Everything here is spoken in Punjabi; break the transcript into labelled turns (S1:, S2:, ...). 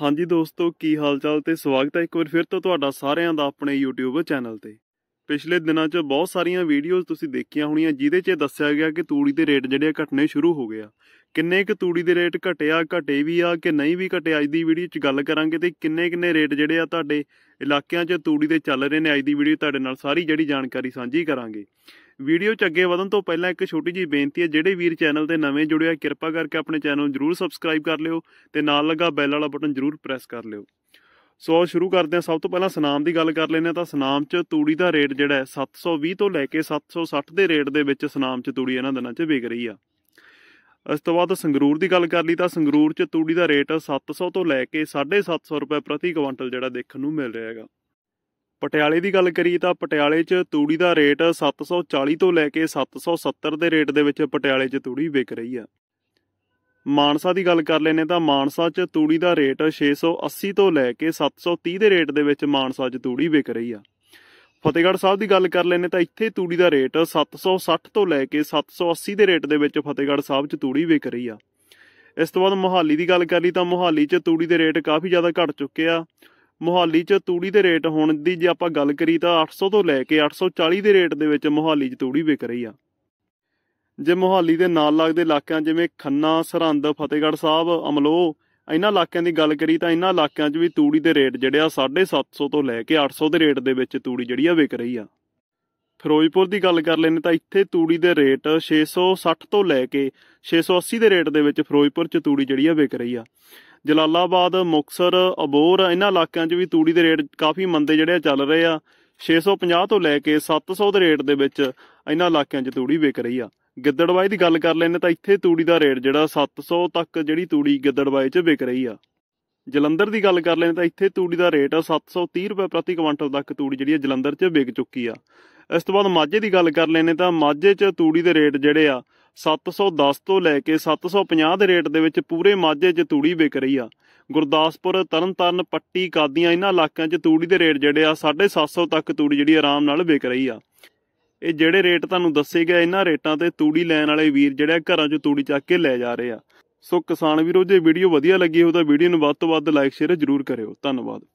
S1: ਹਾਂਜੀ ਦੋਸਤੋ ਕੀ ਹਾਲ ਚਾਲ ਤੇ ਸਵਾਗਤ ਹੈ ਇੱਕ ਵਾਰ ਫਿਰ ਤੋਂ ਤੁਹਾਡਾ ਸਾਰਿਆਂ ਦਾ ਆਪਣੇ YouTube ਚੈਨਲ ਤੇ ਪਿਛਲੇ ਦਿਨਾਂ 'ਚ ਬਹੁਤ ਸਾਰੀਆਂ ਵੀਡੀਓਜ਼ ਤੁਸੀਂ ਦੇਖੀਆਂ ਹੋਣੀਆਂ ਜਿਹਦੇ 'ਚ ਦੱਸਿਆ ਗਿਆ ਕਿ ਤੂੜੀ ਦੇ ਰੇਟ ਜਿਹੜੇ ਘਟਨੇ ਸ਼ੁਰੂ ਹੋ ਗਏ ਆ ਕਿੰਨੇ ਕੁ ਤੂੜੀ ਦੇ ਰੇਟ ਘਟਿਆ ਘਟੇ ਵੀ ਆ ਕਿ ਨਹੀਂ ਵੀ ਘਟਿਆ ਅੱਜ ਦੀ ਵੀਡੀਓ 'ਚ ਗੱਲ ਕਰਾਂਗੇ ਤੇ ਕਿੰਨੇ ਕਿੰਨੇ ਰੇਟ ਜਿਹੜੇ ਆ ਤੁਹਾਡੇ ਇਲਾਕਿਆਂ 'ਚ ਤੂੜੀ ਦੇ ਚੱਲ ਰਹੇ ਨੇ ਅੱਜ ਦੀ ਵੀਡੀਓ ਤੁਹਾਡੇ ਨਾਲ ਸਾਰੀ ਜਿਹੜੀ ਜਾਣਕਾਰੀ ਸਾਂਝੀ ਕਰਾਂਗੇ ਵੀਡੀਓ 'ਚ ਅੱਗੇ ਵਧਣ ਤੋਂ ਪਹਿਲਾਂ ਇੱਕ ਛੋਟੀ ਜੀ ਬੇਨਤੀ ਹੈ ਜਿਹੜੇ ਵੀਰ ਚੈਨਲ ਤੇ ਨਵੇਂ ਜੁੜਿਆ ਕਿਰਪਾ ਕਰਕੇ ਆਪਣੇ ਚੈਨਲ ਨੂੰ ਜਰੂਰ ਸਬਸਕ੍ਰਾਈਬ ਕਰ ਲਿਓ ਤੇ ਨਾਲ ਲੱਗਾ ਬੈਲ ਵਾਲਾ ਬਟਨ ਜਰੂਰ ਪ੍ਰੈਸ ਕਰ ਲਿਓ ਸੋ ਸ਼ੁਰੂ ਕਰਦੇ ਹਾਂ ਸਭ ਤੋਂ ਪਹਿਲਾਂ ਸਨਾਮ ਦੀ ਗੱਲ ਕਰ ਲੈਨੇ ਆ ਤਾਂ ਸਨਾਮ 'ਚ ਤੂੜੀ ਦਾ ਰੇਟ ਜਿਹੜਾ 720 ਤੋਂ ਲੈ ਕੇ 760 ਦੇ ਰੇਟ ਦੇ ਵਿੱਚ ਸਨਾਮ 'ਚ ਤੂੜੀ ਇਹਨਾਂ ਦਿਨਾਂ 'ਚ ਵਿਕ ਰਹੀ ਆ ਇਸ ਤੋਂ ਬਾਅਦ ਸੰਗਰੂਰ ਦੀ ਗੱਲ ਕਰ ਲਈ ਤਾਂ ਸੰਗਰੂਰ 'ਚ ਤੂੜੀ ਦਾ ਰੇਟ 700 ਤੋਂ ਲੈ ਕੇ 750 ਰੁਪਏ ਪ੍ਰਤੀ ਕੁਇੰਟਲ ਜਿਹੜਾ ਦੇਖਣ ਨੂੰ ਮਿਲ ਰਿਹਾ ਹੈਗਾ ਪਟਿਆਲੇ ਦੀ ਗੱਲ ਕਰੀਏ ਤਾਂ ਪਟਿਆਲੇ 'ਚ ਤੂੜੀ ਦਾ ਰੇਟ 740 ਤੋਂ ਲੈ ਕੇ 770 ਦੇ ਰੇਟ ਦੇ ਵਿੱਚ ਪਟਿਆਲੇ 'ਚ ਤੂੜੀ ਵਿਕ ਰਹੀ ਆ ਮਾਨਸਾ ਦੀ ਗੱਲ ਕਰ ਲੈਨੇ ਤਾਂ ਮਾਨਸਾ 'ਚ ਤੂੜੀ ਦਾ ਰੇਟ 680 ਤੋਂ ਲੈ ਕੇ 730 ਦੇ ਰੇਟ ਦੇ ਵਿੱਚ ਮਾਨਸਾ 'ਚ ਤੂੜੀ ਵਿਕ ਰਹੀ ਆ ਫਤਿਹਗੜ੍ਹ ਸਾਹਿਬ ਦੀ ਗੱਲ ਕਰ ਲੈਨੇ ਤਾਂ ਇੱਥੇ ਤੂੜੀ ਦਾ ਰੇਟ 760 ਤੋਂ ਲੈ ਕੇ 780 ਦੇ ਰੇਟ ਦੇ ਵਿੱਚ ਫਤਿਹਗੜ੍ਹ ਸਾਹਿਬ 'ਚ ਤੂੜੀ ਵਿਕ ਰਹੀ ਆ ਇਸ ਤੋਂ ਬਾਅਦ ਮੁਹਾਲੀ ਦੀ ਗੱਲ ਕਰ ਲਈ ਤਾਂ ਮੁਹਾਲੀ 'ਚ ਤੂੜੀ ਦੇ ਰੇਟ ਕਾਫੀ ਜ਼ਿਆਦਾ ਘਟ ਚੁੱਕੇ ਆ ਮੋਹਾਲੀ 'ਚ ਤੂੜੀ ਦੇ ਰੇਟ ਹੁਣ ਦੀ ਜੇ ਆਪਾਂ ਗੱਲ ਕਰੀ ਤਾਂ 800 ਤੋਂ ਲੈ ਕੇ 840 ਦੇ ਰੇਟ ਦੇ ਵਿੱਚ ਮੋਹਾਲੀ 'ਚ ਤੂੜੀ ਵਿਕ ਰਹੀ ਆ ਜੇ ਮੋਹਾਲੀ ਦੇ ਨਾਲ ਲੱਗਦੇ ਇਲਾਕਿਆਂ ਜਿਵੇਂ ਖੰਨਾ ਸਰਹੰਦ ਫਤਿਹਗੜ੍ਹ ਸਾਹਿਬ ਅਮਲੋ ਇਹਨਾਂ ਇਲਾਕਿਆਂ ਦੀ ਗੱਲ ਕਰੀ ਤਾਂ ਇਹਨਾਂ ਇਲਾਕਿਆਂ 'ਚ ਵੀ ਤੂੜੀ ਦੇ ਰੇਟ ਜਿਹੜੇ ਆ 750 ਤੋਂ ਲੈ ਕੇ 800 ਦੇ ਰੇਟ ਦੇ ਵਿੱਚ ਤੂੜੀ ਜਿਹੜੀ ਆ ਵਿਕ ਰਹੀ ਆ ਫਿਰੋਜ਼ਪੁਰ ਦੀ ਗੱਲ ਕਰ ਲੈਨੇ ਤਾਂ ਇੱਥੇ ਤੂੜੀ ਦੇ ਰੇਟ 660 ਤੋਂ ਲੈ ਕੇ 680 ਦੇ ਰੇਟ ਦੇ ਵਿੱਚ ਫਿਰੋਜ਼ਪੁਰ 'ਚ ਤੂੜੀ ਜਿਹੜੀ ਆ ਵਿਕ ਰਹੀ ਆ ਜਲਾਲਾਬਾਦ ਮੁਕਸਰ ਅਬੋਰ ਇਹਨਾਂ ਇਲਾਕਿਆਂ 'ਚ ਵੀ ਤੂੜੀ ਦੇ ਰੇਟ ਕਾਫੀ ਮੰਦੇ ਜਿਹੜੇ ਚੱਲ ਰਹੇ ਆ 650 ਤੋਂ ਲੈ ਕੇ 700 ਦੇ ਰੇਟ ਦੇ ਵਿੱਚ ਇਹਨਾਂ ਇਲਾਕਿਆਂ 'ਚ ਤੂੜੀ ਵਿਕ ਰਹੀ ਆ ਗਿੱਦੜਵਾਏ ਦੀ ਗੱਲ ਕਰ ਲੈਨੇ ਤਾਂ ਇੱਥੇ ਤੂੜੀ ਦਾ ਰੇਟ ਜਿਹੜਾ 700 ਤੱਕ ਜਿਹੜੀ ਤੂੜੀ ਗਿੱਦੜਵਾਏ 'ਚ ਵਿਕ ਰਹੀ ਆ ਜਲੰਧਰ ਦੀ ਗੱਲ ਕਰ ਲੈਨੇ ਤਾਂ ਇੱਥੇ ਤੂੜੀ ਦਾ ਰੇਟ 730 ਰੁਪਏ ਪ੍ਰਤੀ ਕੁਇੰਟਲ ਤੱਕ ਤੂੜੀ ਜਿਹੜੀ ਹੈ ਜਲੰਧਰ 'ਚ ਵਿਕ ਚੁੱਕੀ ਆ ਇਸ ਤੋਂ ਬਾਅਦ ਮਾਝੇ ਦੀ ਗੱਲ ਕਰ ਲੈਨੇ ਤਾਂ ਮਾਝੇ 'ਚ ਤੂੜੀ ਦੇ ਰੇਟ ਜਿਹੜੇ ਆ 710 ਤੋਂ ਲੈ ਕੇ 750 ਦੇ ਰੇਟ ਦੇ ਵਿੱਚ ਪੂਰੇ ਮਾਝੇ 'ਚ ਤੂੜੀ ਵਿਕ ਰਹੀ ਆ ਗੁਰਦਾਸਪੁਰ ਤਰਨਤਾਰਨ ਪੱਟੀ ਕਾਦੀਆਂ ਇਹਨਾਂ ਇਲਾਕਿਆਂ 'ਚ ਤੂੜੀ ਦੇ ਰੇਟ ਜਿਹੜੇ ਆ 750 ਤੱਕ ਤੂੜੀ ਜਿਹੜੀ ਆਰਾਮ ਨਾਲ ਵਿਕ ਰਹੀ ਆ ਇਹ ਜਿਹੜੇ ਰੇਟ ਤੁਹਾਨੂੰ ਦੱਸੇ ਗਏ ਇਹਨਾਂ ਰੇਟਾਂ ਤੇ ਤੂੜੀ ਲੈਣ ਵਾਲੇ ਵੀਰ ਜਿਹੜੇ ਘਰਾਂ ਚੋਂ ਤੂੜੀ ਚੱਕ ਕੇ ਲੈ ਜਾ ਰਹੇ ਆ ਸੋ ਕਿਸਾਨ ਵੀਰੋ ਜੇ ਵੀਡੀਓ ਵਧੀਆ ਲੱਗੀ ਹੋ ਤਾਂ ਵੀਡੀਓ ਨੂੰ ਵੱਧ ਤੋਂ ਵੱਧ ਲਾਈਕ ਸ਼ੇਅਰ ਜ਼ਰੂਰ ਕਰਿਓ ਧੰਨਵਾਦ